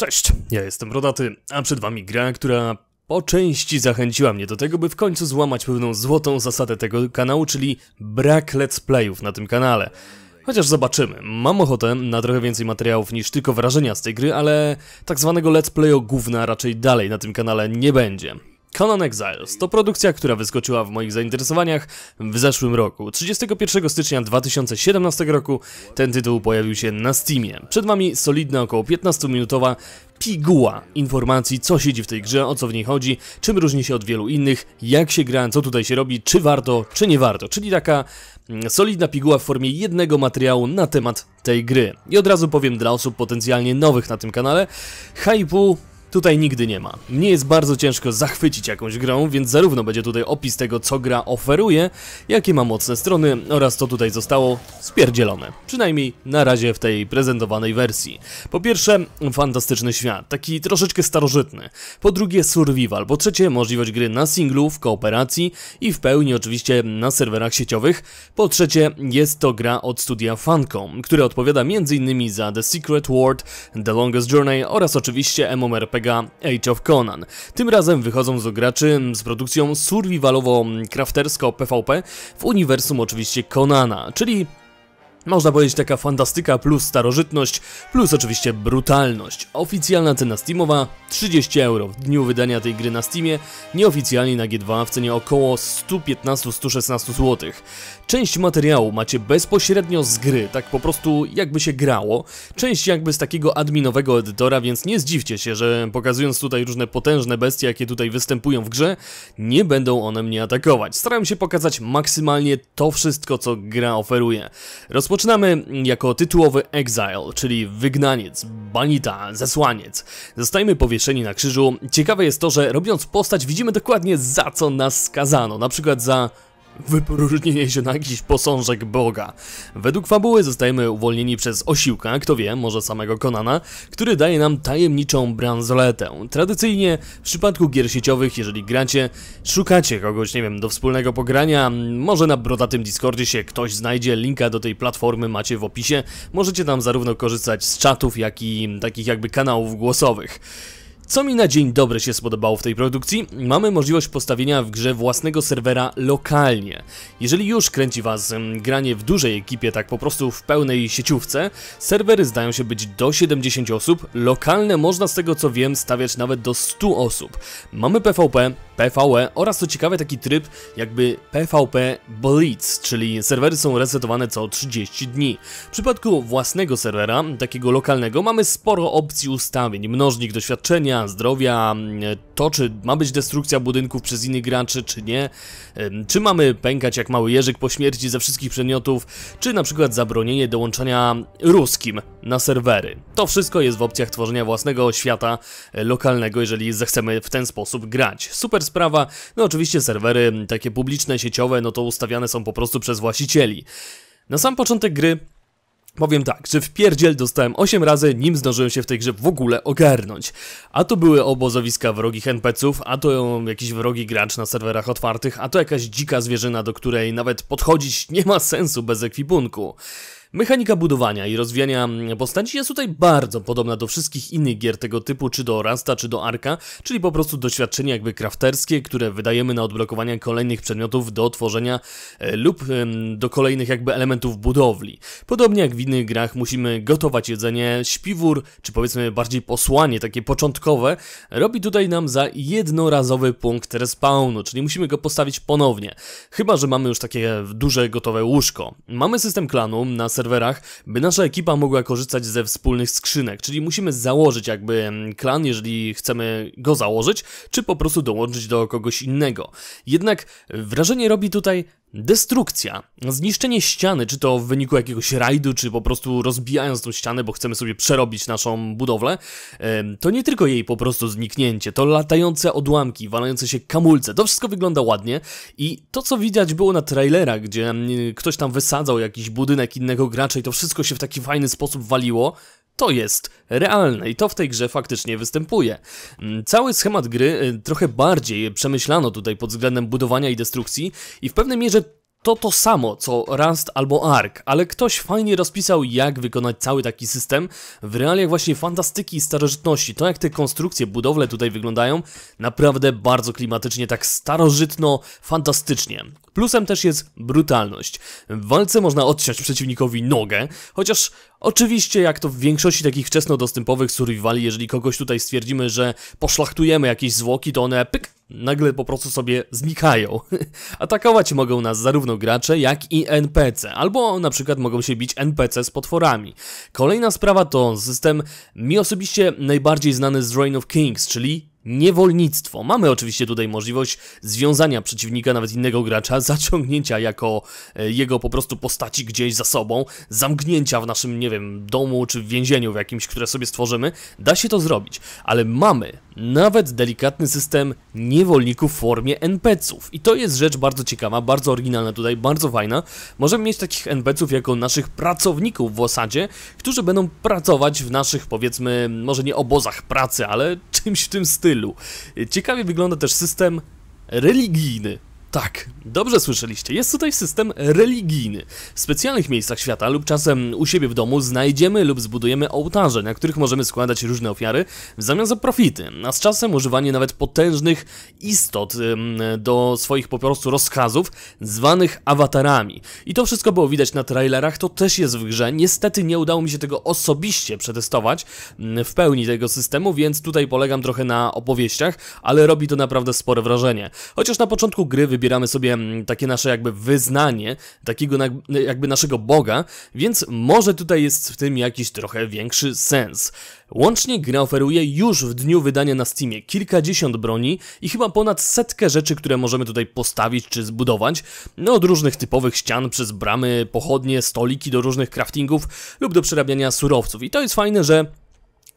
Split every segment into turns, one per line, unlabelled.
Cześć, ja jestem Rodaty, a przed wami gra, która po części zachęciła mnie do tego, by w końcu złamać pewną złotą zasadę tego kanału, czyli brak let's playów na tym kanale. Chociaż zobaczymy, mam ochotę na trochę więcej materiałów niż tylko wrażenia z tej gry, ale tak zwanego let's playo gówna raczej dalej na tym kanale nie będzie. Conan Exiles to produkcja, która wyskoczyła w moich zainteresowaniach w zeszłym roku. 31 stycznia 2017 roku ten tytuł pojawił się na Steamie. Przed Wami solidna około 15-minutowa piguła informacji, co siedzi w tej grze, o co w niej chodzi, czym różni się od wielu innych, jak się gra, co tutaj się robi, czy warto, czy nie warto. Czyli taka mm, solidna piguła w formie jednego materiału na temat tej gry. I od razu powiem dla osób potencjalnie nowych na tym kanale, hypu tutaj nigdy nie ma. Mnie jest bardzo ciężko zachwycić jakąś grą, więc zarówno będzie tutaj opis tego, co gra oferuje, jakie ma mocne strony oraz to tutaj zostało spierdzielone. Przynajmniej na razie w tej prezentowanej wersji. Po pierwsze, fantastyczny świat, taki troszeczkę starożytny. Po drugie, survival. Po trzecie, możliwość gry na singlu, w kooperacji i w pełni oczywiście na serwerach sieciowych. Po trzecie, jest to gra od studia Funcom, które odpowiada m.in. za The Secret World, The Longest Journey oraz oczywiście MMORPG Age of Conan. Tym razem wychodzą z graczy z produkcją survivalowo kraftersko pvp w uniwersum oczywiście Conana, czyli można powiedzieć taka fantastyka plus starożytność, plus oczywiście brutalność. Oficjalna cena Steamowa 30 euro w dniu wydania tej gry na Steamie, nieoficjalnie na G2 w cenie około 115-116 zł. Część materiału macie bezpośrednio z gry, tak po prostu jakby się grało, część jakby z takiego adminowego edytora, więc nie zdziwcie się, że pokazując tutaj różne potężne bestie, jakie tutaj występują w grze, nie będą one mnie atakować. Staram się pokazać maksymalnie to wszystko, co gra oferuje. Rozpo Rozpoczynamy jako tytułowy exile, czyli wygnaniec, banita, zesłaniec. Zostajemy powieszeni na krzyżu. Ciekawe jest to, że robiąc postać widzimy dokładnie za co nas skazano, na przykład za wypróżnienie się na jakiś posążek Boga. Według fabuły zostajemy uwolnieni przez osiłka, kto wie, może samego Konana, który daje nam tajemniczą bransoletę. Tradycyjnie w przypadku gier sieciowych, jeżeli gracie, szukacie kogoś, nie wiem, do wspólnego pogrania, może na brodatym Discordzie się ktoś znajdzie, linka do tej platformy macie w opisie, możecie tam zarówno korzystać z czatów, jak i takich jakby kanałów głosowych. Co mi na dzień dobry się spodobało w tej produkcji? Mamy możliwość postawienia w grze własnego serwera lokalnie. Jeżeli już kręci Was mm, granie w dużej ekipie, tak po prostu w pełnej sieciówce, serwery zdają się być do 70 osób, lokalne można z tego co wiem stawiać nawet do 100 osób. Mamy PvP, PvE oraz co ciekawe taki tryb jakby PvP Blitz, czyli serwery są resetowane co 30 dni. W przypadku własnego serwera, takiego lokalnego, mamy sporo opcji ustawień, mnożnik doświadczenia, zdrowia, mm, to czy ma być destrukcja budynków przez innych graczy, czy nie, czy mamy pękać jak mały jeżyk po śmierci ze wszystkich przedmiotów, czy na przykład zabronienie dołączania ruskim na serwery. To wszystko jest w opcjach tworzenia własnego świata e, lokalnego, jeżeli zechcemy w ten sposób grać. Super sprawa. No oczywiście serwery takie publiczne, sieciowe, no to ustawiane są po prostu przez właścicieli. Na sam początek gry Powiem tak, że w pierdziel dostałem 8 razy, nim zdążyłem się w tej grze w ogóle ogarnąć. A to były obozowiska wrogich NPC-ów, a to jakiś wrogi gracz na serwerach otwartych, a to jakaś dzika zwierzyna, do której nawet podchodzić nie ma sensu bez ekwipunku. Mechanika budowania i rozwijania mm, postaci jest tutaj bardzo podobna do wszystkich innych gier tego typu, czy do Rasta, czy do Arka, czyli po prostu doświadczenie jakby crafterskie, które wydajemy na odblokowanie kolejnych przedmiotów do tworzenia e, lub do kolejnych jakby elementów budowli. Podobnie jak w innych grach musimy gotować jedzenie, śpiwór, czy powiedzmy bardziej posłanie, takie początkowe, robi tutaj nam za jednorazowy punkt respawnu, czyli musimy go postawić ponownie. Chyba, że mamy już takie duże gotowe łóżko. Mamy system klanu na serwerze serwerach, by nasza ekipa mogła korzystać ze wspólnych skrzynek, czyli musimy założyć jakby mm, klan, jeżeli chcemy go założyć, czy po prostu dołączyć do kogoś innego. Jednak wrażenie robi tutaj Destrukcja. Zniszczenie ściany, czy to w wyniku jakiegoś rajdu, czy po prostu rozbijając tą ścianę, bo chcemy sobie przerobić naszą budowlę, to nie tylko jej po prostu zniknięcie, to latające odłamki, walające się kamulce, to wszystko wygląda ładnie i to co widać było na trailerach, gdzie ktoś tam wysadzał jakiś budynek innego gracza i to wszystko się w taki fajny sposób waliło, to jest realne i to w tej grze faktycznie występuje. Mm, cały schemat gry y, trochę bardziej przemyślano tutaj pod względem budowania i destrukcji i w pewnej mierze to to samo co Rust albo Ark, ale ktoś fajnie rozpisał jak wykonać cały taki system w realiach właśnie fantastyki i starożytności. To jak te konstrukcje, budowle tutaj wyglądają, naprawdę bardzo klimatycznie, tak starożytno, fantastycznie. Plusem też jest brutalność. W walce można odciąć przeciwnikowi nogę, chociaż Oczywiście, jak to w większości takich wczesnodostępowych survivali, jeżeli kogoś tutaj stwierdzimy, że poszlachtujemy jakieś zwłoki, to one pyk, nagle po prostu sobie znikają. Atakować mogą nas zarówno gracze, jak i NPC, albo na przykład mogą się bić NPC z potworami. Kolejna sprawa to system mi osobiście najbardziej znany z Reign of Kings, czyli niewolnictwo. Mamy oczywiście tutaj możliwość związania przeciwnika, nawet innego gracza, zaciągnięcia jako e, jego po prostu postaci gdzieś za sobą, zamknięcia w naszym, nie wiem, domu czy więzieniu w jakimś, które sobie stworzymy. Da się to zrobić, ale mamy nawet delikatny system niewolników w formie NPC-ów. I to jest rzecz bardzo ciekawa, bardzo oryginalna tutaj, bardzo fajna. Możemy mieć takich NPC-ów jako naszych pracowników w osadzie, którzy będą pracować w naszych, powiedzmy, może nie obozach pracy, ale czymś w tym stylu. Ciekawie wygląda też system religijny. Tak, dobrze słyszeliście. Jest tutaj system religijny. W specjalnych miejscach świata lub czasem u siebie w domu znajdziemy lub zbudujemy ołtarze, na których możemy składać różne ofiary w zamian za profity, a z czasem używanie nawet potężnych istot do swoich po prostu rozkazów, zwanych awatarami. I to wszystko było widać na trailerach, to też jest w grze. Niestety nie udało mi się tego osobiście przetestować w pełni tego systemu, więc tutaj polegam trochę na opowieściach, ale robi to naprawdę spore wrażenie. Chociaż na początku gry wybieram wybieramy sobie mm, takie nasze jakby wyznanie, takiego jakby naszego Boga, więc może tutaj jest w tym jakiś trochę większy sens. Łącznie gra oferuje już w dniu wydania na Steamie kilkadziesiąt broni i chyba ponad setkę rzeczy, które możemy tutaj postawić czy zbudować, no od różnych typowych ścian przez bramy, pochodnie, stoliki do różnych craftingów lub do przerabiania surowców. I to jest fajne, że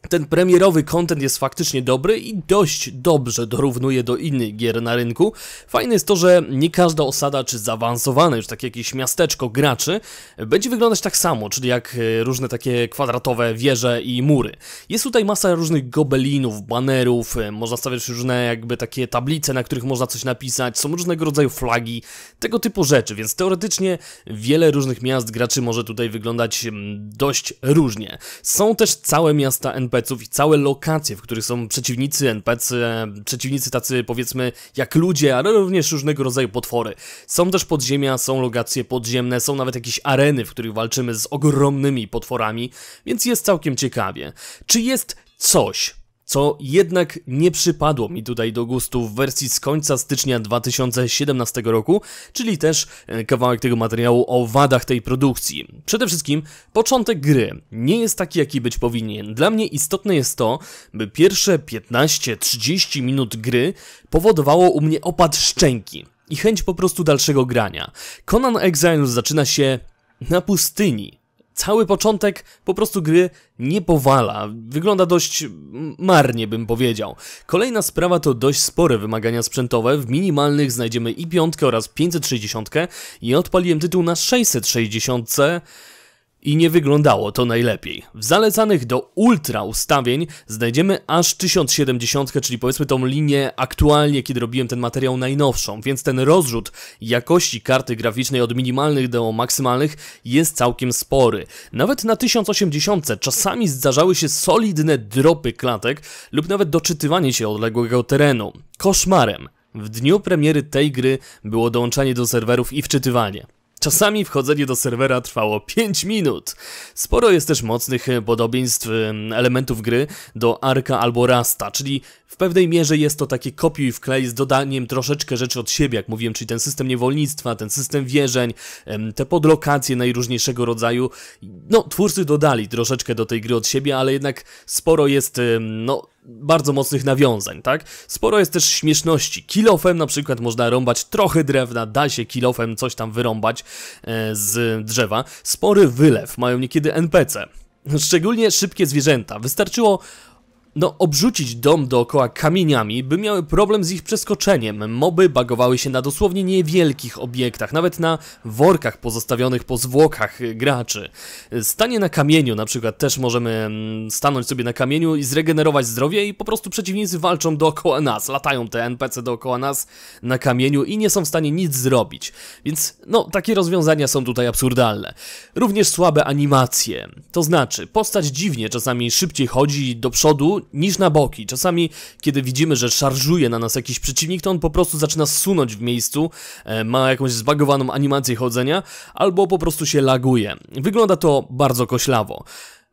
ten premierowy content jest faktycznie dobry i dość dobrze dorównuje do innych gier na rynku. Fajne jest to, że nie każda osada czy zaawansowane już takie jakieś miasteczko graczy będzie wyglądać tak samo, czyli jak e, różne takie kwadratowe wieże i mury. Jest tutaj masa różnych gobelinów, banerów, e, można stawiać różne jakby takie tablice, na których można coś napisać, są różnego rodzaju flagi, tego typu rzeczy, więc teoretycznie wiele różnych miast graczy może tutaj wyglądać mm, dość różnie. Są też całe miasta NPC NPC-ów i całe lokacje, w których są przeciwnicy NPC, przeciwnicy tacy powiedzmy jak ludzie, ale również różnego rodzaju potwory. Są też podziemia, są lokacje podziemne, są nawet jakieś areny, w których walczymy z ogromnymi potworami, więc jest całkiem ciekawie. Czy jest coś, co jednak nie przypadło mi tutaj do gustu w wersji z końca stycznia 2017 roku, czyli też e, kawałek tego materiału o wadach tej produkcji. Przede wszystkim początek gry nie jest taki, jaki być powinien. Dla mnie istotne jest to, by pierwsze 15-30 minut gry powodowało u mnie opad szczęki i chęć po prostu dalszego grania. Conan Exiles zaczyna się na pustyni cały początek po prostu gry nie powala. Wygląda dość marnie, bym powiedział. Kolejna sprawa to dość spore wymagania sprzętowe. W minimalnych znajdziemy i 5 oraz 560 i odpaliłem tytuł na 660 i nie wyglądało to najlepiej. W zalecanych do ultra ustawień znajdziemy aż 1070, czyli powiedzmy tą linię aktualnie, kiedy robiłem ten materiał najnowszą, więc ten rozrzut jakości karty graficznej od minimalnych do maksymalnych jest całkiem spory. Nawet na 1080 czasami zdarzały się solidne dropy klatek lub nawet doczytywanie się odległego terenu. Koszmarem. W dniu premiery tej gry było dołączanie do serwerów i wczytywanie. Czasami wchodzenie do serwera trwało 5 minut. Sporo jest też mocnych e, podobieństw e, elementów gry do Arka albo Rasta, czyli w pewnej mierze jest to takie kopiuj i wklej z dodaniem troszeczkę rzeczy od siebie, jak mówiłem, czyli ten system niewolnictwa, ten system wierzeń, te podlokacje najróżniejszego rodzaju. No, twórcy dodali troszeczkę do tej gry od siebie, ale jednak sporo jest, no, bardzo mocnych nawiązań, tak? Sporo jest też śmieszności. Kilofem na przykład można rąbać trochę drewna, da się kilofem coś tam wyrąbać e, z drzewa. Spory wylew mają niekiedy NPC. Szczególnie szybkie zwierzęta. Wystarczyło no, obrzucić dom dookoła kamieniami, by miały problem z ich przeskoczeniem. Moby bagowały się na dosłownie niewielkich obiektach, nawet na workach pozostawionych po zwłokach graczy. Stanie na kamieniu na przykład też możemy mm, stanąć sobie na kamieniu i zregenerować zdrowie i po prostu przeciwnicy walczą dookoła nas, latają te NPC dookoła nas na kamieniu i nie są w stanie nic zrobić. Więc no, takie rozwiązania są tutaj absurdalne. Również słabe animacje. To znaczy, postać dziwnie czasami szybciej chodzi do przodu niż na boki. Czasami, kiedy widzimy, że szarżuje na nas jakiś przeciwnik, to on po prostu zaczyna sunąć w miejscu, e, ma jakąś zbagowaną animację chodzenia, albo po prostu się laguje. Wygląda to bardzo koślawo.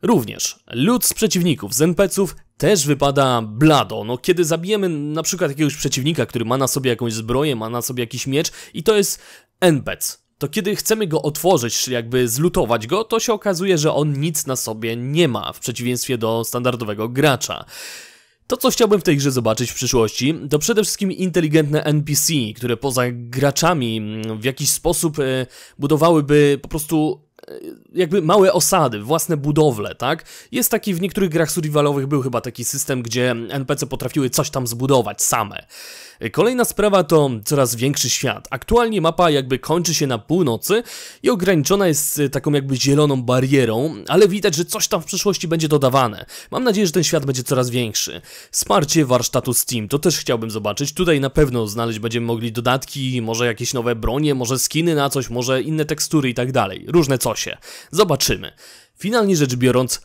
Również lud z przeciwników, z NPCów też wypada blado. No, kiedy zabijemy na przykład jakiegoś przeciwnika, który ma na sobie jakąś zbroję, ma na sobie jakiś miecz i to jest NPC to kiedy chcemy go otworzyć, czyli jakby zlutować go, to się okazuje, że on nic na sobie nie ma, w przeciwieństwie do standardowego gracza. To, co chciałbym w tej grze zobaczyć w przyszłości, to przede wszystkim inteligentne NPC, które poza graczami w jakiś sposób e, budowałyby po prostu jakby małe osady, własne budowle, tak? Jest taki, w niektórych grach survivalowych był chyba taki system, gdzie NPC potrafiły coś tam zbudować same. Kolejna sprawa to coraz większy świat. Aktualnie mapa jakby kończy się na północy i ograniczona jest e, taką jakby zieloną barierą, ale widać, że coś tam w przyszłości będzie dodawane. Mam nadzieję, że ten świat będzie coraz większy. Wsparcie warsztatu Steam, to też chciałbym zobaczyć. Tutaj na pewno znaleźć będziemy mogli dodatki, może jakieś nowe bronie, może skiny na coś, może inne tekstury i tak dalej. Różne coś losie. Zobaczymy. Finalnie rzecz biorąc,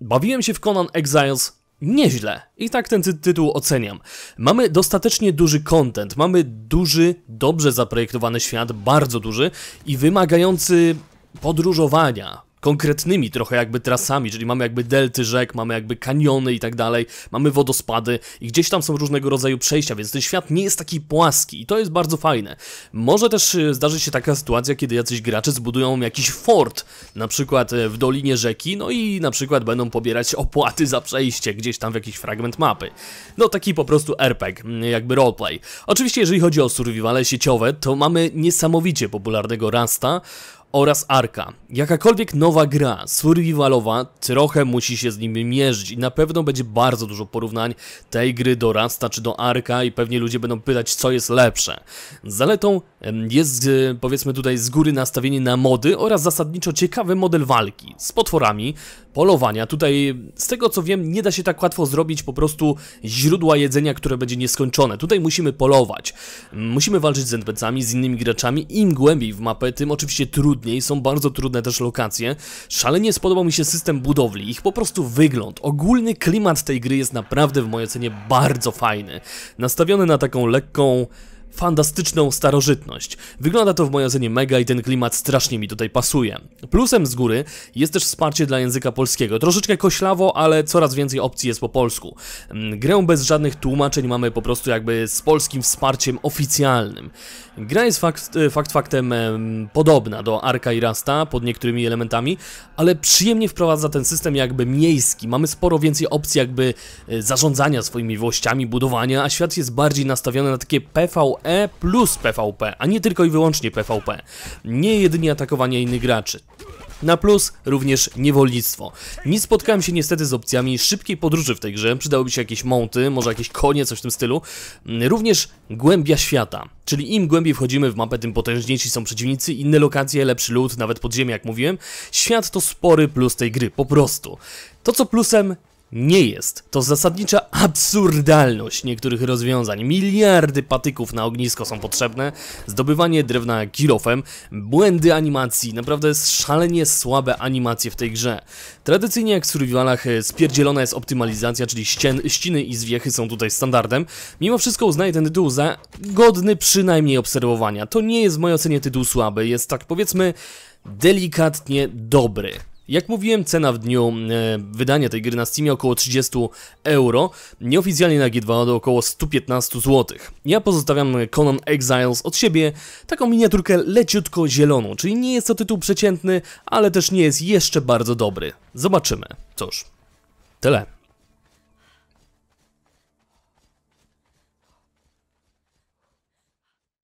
bawiłem się w Conan Exiles nieźle. I tak ten ty tytuł oceniam. Mamy dostatecznie duży content, mamy duży, dobrze zaprojektowany świat, bardzo duży i wymagający podróżowania, konkretnymi trochę jakby trasami, czyli mamy jakby delty rzek, mamy jakby kaniony i tak dalej, mamy wodospady i gdzieś tam są różnego rodzaju przejścia, więc ten świat nie jest taki płaski i to jest bardzo fajne. Może też y, zdarzyć się taka sytuacja, kiedy jacyś gracze zbudują jakiś fort, na przykład y, w dolinie rzeki, no i na przykład będą pobierać opłaty za przejście gdzieś tam w jakiś fragment mapy. No taki po prostu RPG, mm, jakby roleplay. Oczywiście jeżeli chodzi o survivale sieciowe, to mamy niesamowicie popularnego Rasta oraz Arka. Jakakolwiek nowa gra, survivalowa, trochę musi się z nimi mierzyć i na pewno będzie bardzo dużo porównań tej gry do Rasta czy do Arka i pewnie ludzie będą pytać, co jest lepsze. Zaletą jest, e, powiedzmy tutaj z góry nastawienie na mody oraz zasadniczo ciekawy model walki z potworami, polowania. Tutaj, z tego co wiem, nie da się tak łatwo zrobić po prostu źródła jedzenia, które będzie nieskończone. Tutaj musimy polować. Musimy walczyć z NPC-ami, z innymi graczami. Im głębiej w mapę, tym oczywiście trudniej trudniej, są bardzo trudne też lokacje. Szalenie spodobał mi się system budowli, ich po prostu wygląd. Ogólny klimat tej gry jest naprawdę w mojej ocenie bardzo fajny. Nastawiony na taką lekką fantastyczną starożytność. Wygląda to w mojej ocenie mega i ten klimat strasznie mi tutaj pasuje. Plusem z góry jest też wsparcie dla języka polskiego. Troszeczkę koślawo, ale coraz więcej opcji jest po polsku. Mm, grę bez żadnych tłumaczeń mamy po prostu jakby z polskim wsparciem oficjalnym. Gra jest fakt, e, fakt faktem podobna do Arka i Rasta pod niektórymi elementami, ale przyjemnie wprowadza ten system jakby miejski. Mamy sporo więcej opcji jakby e, zarządzania swoimi włościami, budowania, a świat jest bardziej nastawiony na takie PvE PvE plus PvP, a nie tylko i wyłącznie PvP. Nie jedynie atakowanie innych graczy. Na plus również niewolnictwo. Nie spotkałem się niestety z opcjami szybkiej podróży w tej grze, przydałyby się jakieś monty, może jakieś konie, coś w tym stylu. Również głębia świata, czyli im głębiej wchodzimy w mapę, tym potężniejsi są przeciwnicy, inne lokacje, lepszy lód, nawet podziemie jak mówiłem. Świat to spory plus tej gry, po prostu. To co plusem, nie jest. To zasadnicza absurdalność niektórych rozwiązań. Miliardy patyków na ognisko są potrzebne, zdobywanie drewna kilofem, błędy animacji, naprawdę szalenie słabe animacje w tej grze. Tradycyjnie jak w survivalach e, spierdzielona jest optymalizacja, czyli ścien, ściny i zwiechy są tutaj standardem. Mimo wszystko uznaję ten tytuł za godny przynajmniej obserwowania. To nie jest w mojej ocenie tytuł słaby, jest tak powiedzmy delikatnie dobry. Jak mówiłem, cena w dniu e, wydania tej gry na Steamie około 30 euro, nieoficjalnie na G2 do około 115 zł. Ja pozostawiam Conan Exiles od siebie taką miniaturkę leciutko zieloną, czyli nie jest to tytuł przeciętny, ale też nie jest jeszcze bardzo dobry. Zobaczymy. Cóż, tyle.